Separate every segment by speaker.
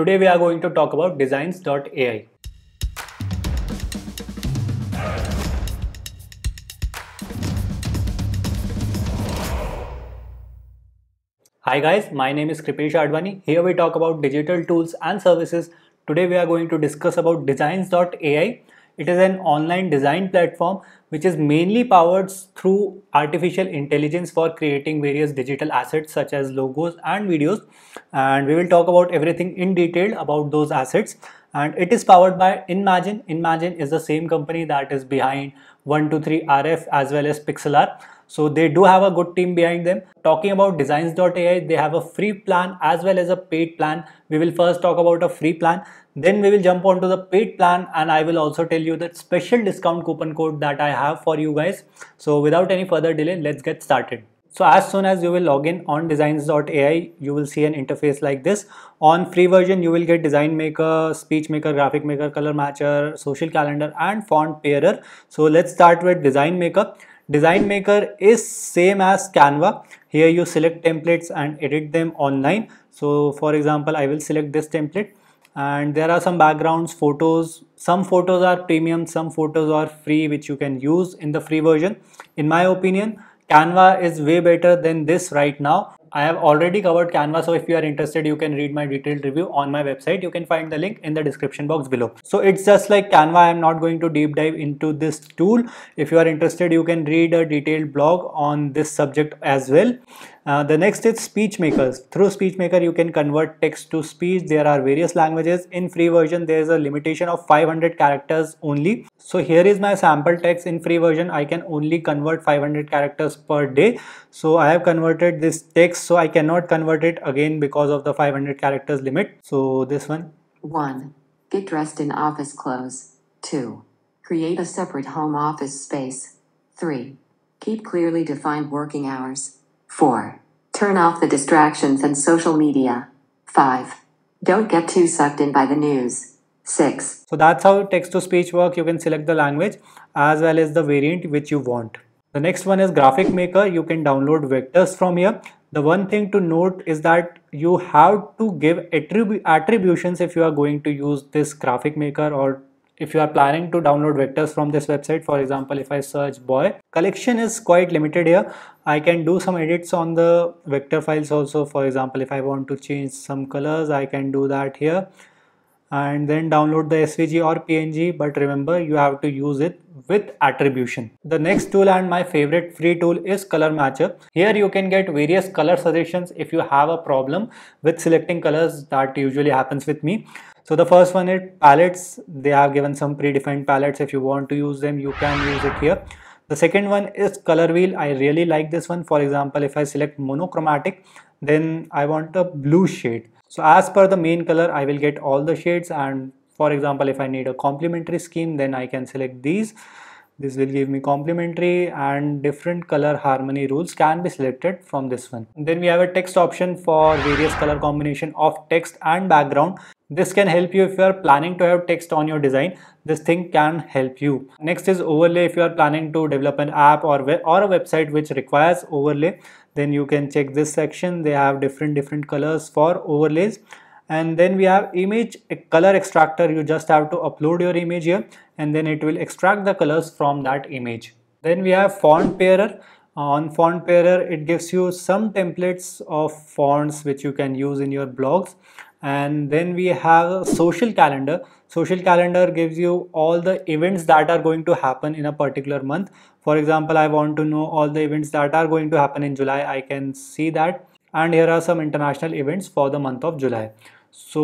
Speaker 1: Today we are going to talk about designs.ai. Hi guys, my name is Kripesh Advani. Here we talk about digital tools and services. Today we are going to discuss about designs.ai it is an online design platform which is mainly powered through artificial intelligence for creating various digital assets such as logos and videos. And we will talk about everything in detail about those assets. And it is powered by Imagine. Imagine is the same company that is behind 123RF as well as PixelR. So they do have a good team behind them. Talking about designs.ai, they have a free plan as well as a paid plan. We will first talk about a free plan. Then we will jump onto the paid plan and I will also tell you the special discount coupon code that I have for you guys. So without any further delay, let's get started. So as soon as you will log in on designs.ai, you will see an interface like this. On free version, you will get design maker, speech maker, graphic maker, color matcher, social calendar and font pairer. So let's start with design maker. Design maker is same as Canva. Here you select templates and edit them online. So for example, I will select this template and there are some backgrounds photos some photos are premium some photos are free which you can use in the free version in my opinion canva is way better than this right now i have already covered canva so if you are interested you can read my detailed review on my website you can find the link in the description box below so it's just like canva i am not going to deep dive into this tool if you are interested you can read a detailed blog on this subject as well uh, the next is speech makers. Through speech maker, you can convert text to speech. There are various languages. In free version, there is a limitation of 500 characters only. So here is my sample text. In free version, I can only convert 500 characters per day. So I have converted this text. So I cannot convert it again because of the 500 characters limit. So this one. 1. Get dressed in office clothes. 2. Create a separate home office space. 3. Keep clearly defined working hours. 4. Turn off the distractions and social media. 5. Don't get too sucked in by the news. 6. So that's how text to speech work. You can select the language as well as the variant which you want. The next one is graphic maker. You can download vectors from here. The one thing to note is that you have to give attributions if you are going to use this graphic maker or if you are planning to download vectors from this website for example if i search boy collection is quite limited here i can do some edits on the vector files also for example if i want to change some colors i can do that here and then download the SVG or PNG but remember you have to use it with attribution. The next tool and my favorite free tool is color matcher. Here you can get various color suggestions if you have a problem with selecting colors that usually happens with me. So the first one is palettes. They have given some predefined palettes. If you want to use them, you can use it here. The second one is color wheel. I really like this one. For example, if I select monochromatic, then I want a blue shade. So as per the main color, I will get all the shades and for example, if I need a complementary scheme, then I can select these. This will give me complementary and different color harmony rules can be selected from this one. then we have a text option for various color combination of text and background. This can help you if you are planning to have text on your design. This thing can help you. Next is overlay if you are planning to develop an app or, or a website which requires overlay then you can check this section they have different different colors for overlays and then we have image color extractor you just have to upload your image here and then it will extract the colors from that image then we have font pairer uh, on font pairer it gives you some templates of fonts which you can use in your blogs and then we have social calendar social calendar gives you all the events that are going to happen in a particular month for example i want to know all the events that are going to happen in july i can see that and here are some international events for the month of july so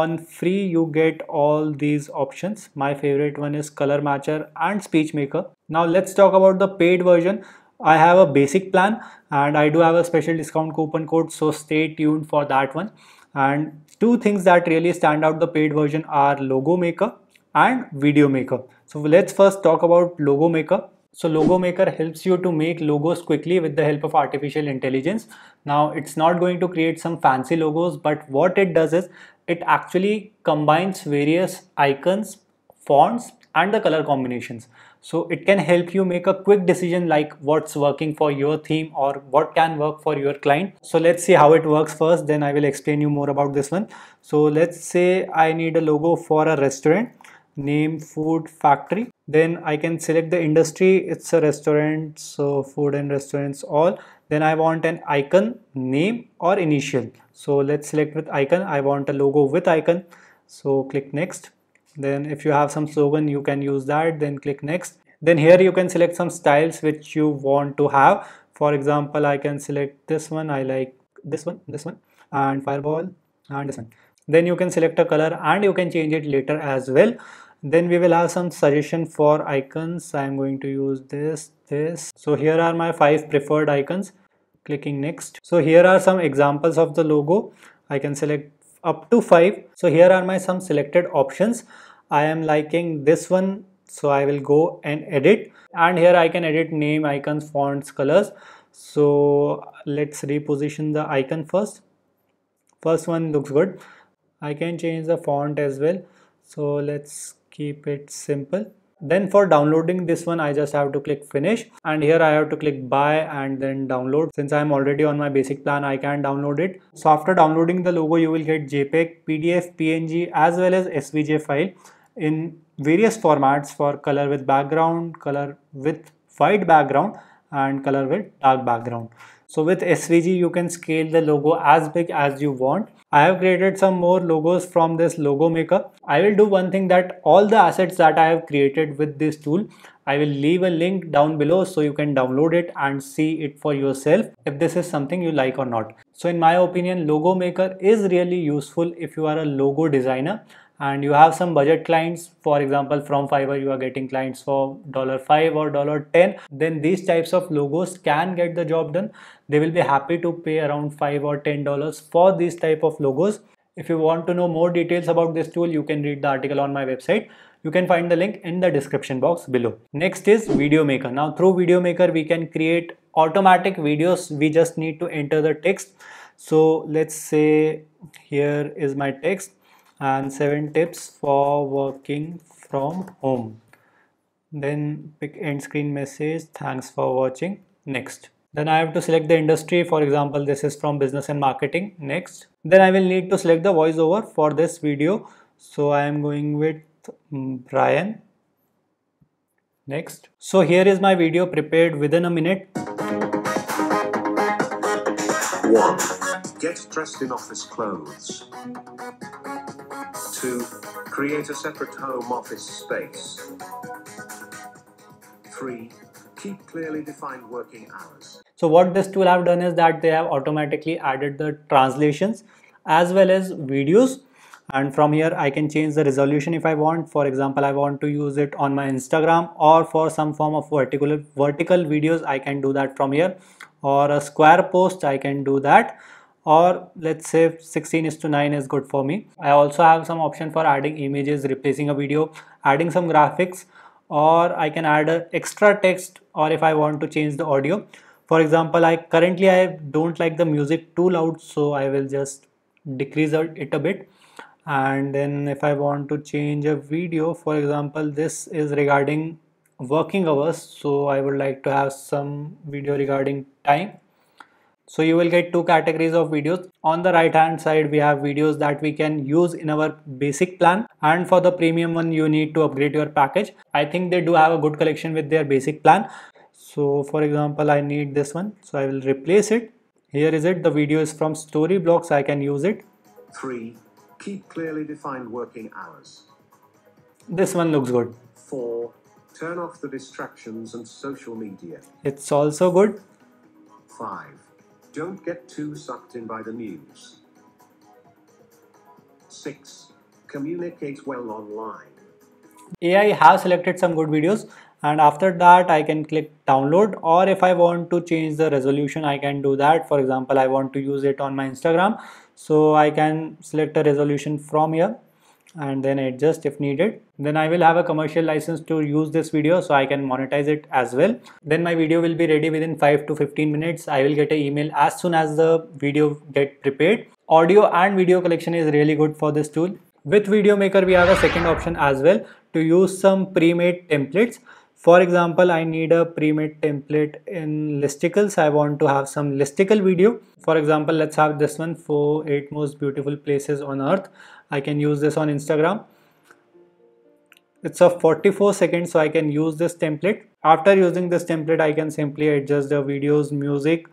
Speaker 1: on free you get all these options my favorite one is color matcher and speech maker now let's talk about the paid version I have a basic plan and I do have a special discount coupon code so stay tuned for that one and two things that really stand out the paid version are logo maker and video maker so let's first talk about logo maker so logo maker helps you to make logos quickly with the help of artificial intelligence now it's not going to create some fancy logos but what it does is it actually combines various icons fonts and the color combinations. So it can help you make a quick decision like what's working for your theme or what can work for your client. So let's see how it works first then I will explain you more about this one. So let's say I need a logo for a restaurant name food factory then I can select the industry it's a restaurant so food and restaurants all then I want an icon name or initial so let's select with icon I want a logo with icon so click next then if you have some slogan you can use that then click next then here you can select some styles which you want to have for example i can select this one i like this one this one and fireball and this one then you can select a color and you can change it later as well then we will have some suggestion for icons i'm going to use this this so here are my five preferred icons clicking next so here are some examples of the logo i can select up to 5 so here are my some selected options I am liking this one so I will go and edit and here I can edit name icons fonts colors so let's reposition the icon first first one looks good I can change the font as well so let's keep it simple then for downloading this one I just have to click finish and here I have to click buy and then download since I'm already on my basic plan I can download it so after downloading the logo you will get JPEG PDF PNG as well as SVJ file in various formats for color with background color with white background and color with dark background so with SVG, you can scale the logo as big as you want. I have created some more logos from this logo maker. I will do one thing that all the assets that I have created with this tool, I will leave a link down below so you can download it and see it for yourself if this is something you like or not. So in my opinion, logo maker is really useful if you are a logo designer and you have some budget clients for example from fiverr you are getting clients for dollar 5 or dollar 10 then these types of logos can get the job done they will be happy to pay around 5 or 10 dollars for these type of logos if you want to know more details about this tool you can read the article on my website you can find the link in the description box below next is video maker now through video maker we can create automatic videos we just need to enter the text so let's say here is my text and seven tips for working from home then pick end screen message thanks for watching next then I have to select the industry for example this is from business and marketing next then I will need to select the voiceover for this video so I am going with mm, Brian next so here is my video prepared within a minute one get dressed in office clothes to Create a separate home office space. 3. Keep clearly defined working hours. So what this tool have done is that they have automatically added the translations as well as videos and from here I can change the resolution if I want for example I want to use it on my Instagram or for some form of vertical vertical videos I can do that from here or a square post I can do that or let's say 16 is to 9 is good for me. I also have some option for adding images, replacing a video, adding some graphics or I can add extra text or if I want to change the audio. For example, I currently I don't like the music too loud so I will just decrease it a bit and then if I want to change a video for example this is regarding working hours so I would like to have some video regarding time so you will get two categories of videos. On the right hand side, we have videos that we can use in our basic plan. And for the premium one, you need to upgrade your package. I think they do have a good collection with their basic plan. So for example, I need this one. So I will replace it. Here is it. The video is from Storyblocks. I can use it. Three, keep clearly defined working hours. This one looks good. Four, turn off the distractions and social media. It's also good. Five, don't get too sucked in by the news. 6. Communicate well online. AI have selected some good videos and after that I can click download or if I want to change the resolution I can do that for example I want to use it on my Instagram so I can select a resolution from here and then adjust if needed then i will have a commercial license to use this video so i can monetize it as well then my video will be ready within 5 to 15 minutes i will get an email as soon as the video get prepared audio and video collection is really good for this tool with video maker we have a second option as well to use some pre-made templates for example i need a pre-made template in listicles i want to have some listicle video for example let's have this one for eight most beautiful places on earth i can use this on instagram it's a 44 seconds so i can use this template after using this template i can simply adjust the videos music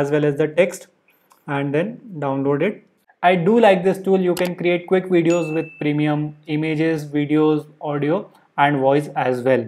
Speaker 1: as well as the text and then download it i do like this tool you can create quick videos with premium images videos audio and voice as well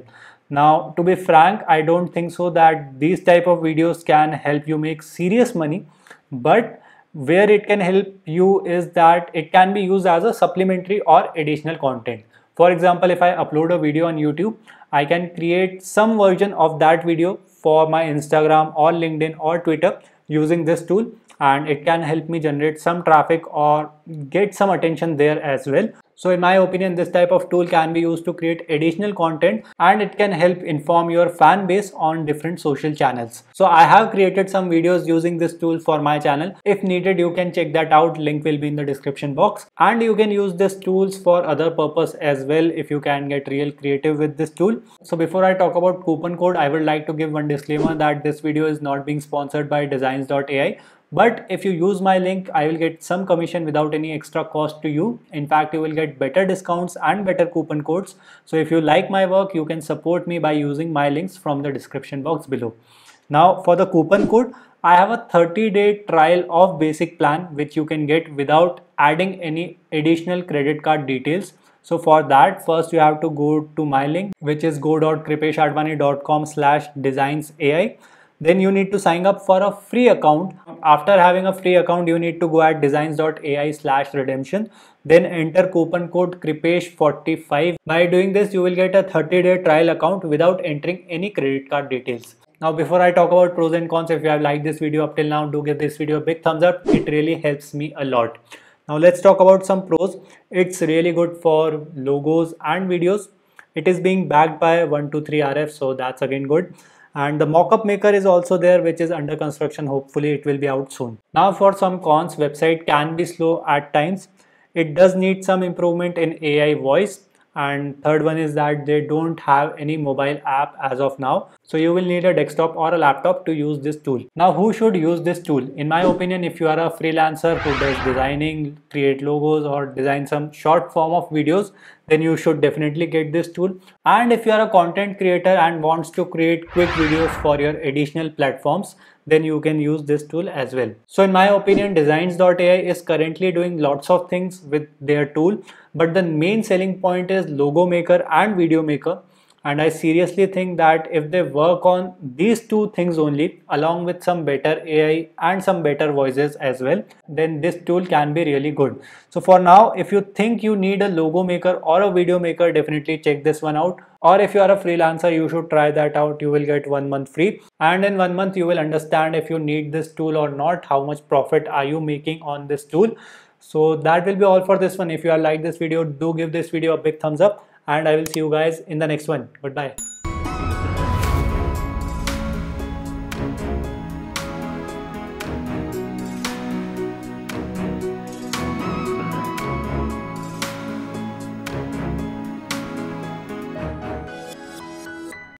Speaker 1: now, to be frank, I don't think so that these type of videos can help you make serious money, but where it can help you is that it can be used as a supplementary or additional content. For example, if I upload a video on YouTube, I can create some version of that video for my Instagram or LinkedIn or Twitter using this tool and it can help me generate some traffic or get some attention there as well so in my opinion, this type of tool can be used to create additional content and it can help inform your fan base on different social channels. So I have created some videos using this tool for my channel. If needed, you can check that out. Link will be in the description box. And you can use this tools for other purpose as well if you can get real creative with this tool. So before I talk about coupon code, I would like to give one disclaimer that this video is not being sponsored by designs.ai but if you use my link, I will get some commission without any extra cost to you. In fact, you will get better discounts and better coupon codes. So if you like my work, you can support me by using my links from the description box below. Now for the coupon code, I have a 30 day trial of basic plan which you can get without adding any additional credit card details. So for that, first you have to go to my link, which is go.kripeshadvani.com slash designs AI. Then you need to sign up for a free account after having a free account, you need to go at designs.ai slash redemption. Then enter coupon code Kripesh45. By doing this, you will get a 30 day trial account without entering any credit card details. Now before I talk about pros and cons, if you have liked this video up till now, do give this video a big thumbs up. It really helps me a lot. Now let's talk about some pros. It's really good for logos and videos. It is being backed by 123RF, so that's again good and the mockup maker is also there which is under construction hopefully it will be out soon now for some cons website can be slow at times it does need some improvement in ai voice and third one is that they don't have any mobile app as of now so you will need a desktop or a laptop to use this tool now who should use this tool in my opinion if you are a freelancer who does designing create logos or design some short form of videos then you should definitely get this tool and if you are a content creator and wants to create quick videos for your additional platforms then you can use this tool as well. So in my opinion, designs.ai is currently doing lots of things with their tool, but the main selling point is logo maker and video maker and i seriously think that if they work on these two things only along with some better ai and some better voices as well then this tool can be really good so for now if you think you need a logo maker or a video maker definitely check this one out or if you are a freelancer you should try that out you will get one month free and in one month you will understand if you need this tool or not how much profit are you making on this tool so that will be all for this one if you are like this video do give this video a big thumbs up and I will see you guys in the next one. Goodbye.